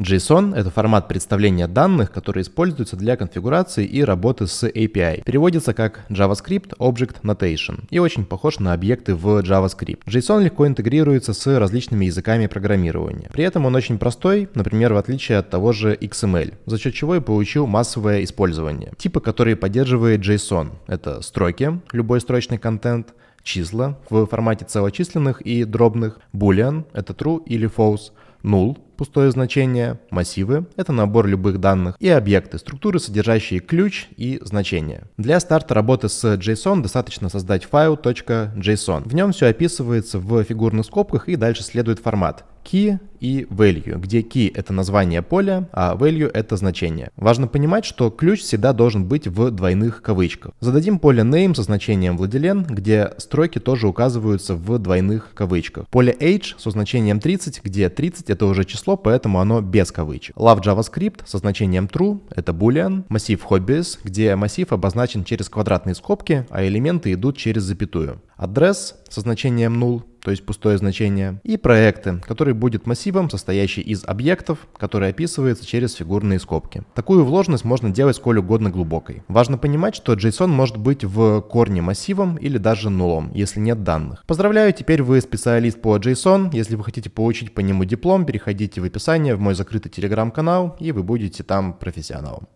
JSON — это формат представления данных, который используется для конфигурации и работы с API. Переводится как JavaScript Object Notation и очень похож на объекты в JavaScript. JSON легко интегрируется с различными языками программирования. При этом он очень простой, например, в отличие от того же XML, за счет чего и получил массовое использование. Типы, которые поддерживает JSON — это строки, любой строчный контент, числа в формате целочисленных и дробных, boolean — это true или false — null пустое значение, массивы — это набор любых данных, и объекты, структуры, содержащие ключ и значение. Для старта работы с JSON достаточно создать файл .json. В нем все описывается в фигурных скобках и дальше следует формат key и value, где key — это название поля, а value — это значение. Важно понимать, что ключ всегда должен быть в двойных кавычках. Зададим поле name со значением владелен, где строки тоже указываются в двойных кавычках. Поле age со значением 30, где 30 — это уже число, поэтому оно без кавычек. Love JavaScript со значением true — это boolean. Массив hobbies, где массив обозначен через квадратные скобки, а элементы идут через запятую. Адрес со значением null то есть пустое значение, и проекты, который будет массивом, состоящий из объектов, которые описываются через фигурные скобки. Такую вложенность можно делать сколь угодно глубокой. Важно понимать, что JSON может быть в корне массивом или даже нулом, если нет данных. Поздравляю, теперь вы специалист по JSON. Если вы хотите получить по нему диплом, переходите в описание в мой закрытый телеграм-канал, и вы будете там профессионалом.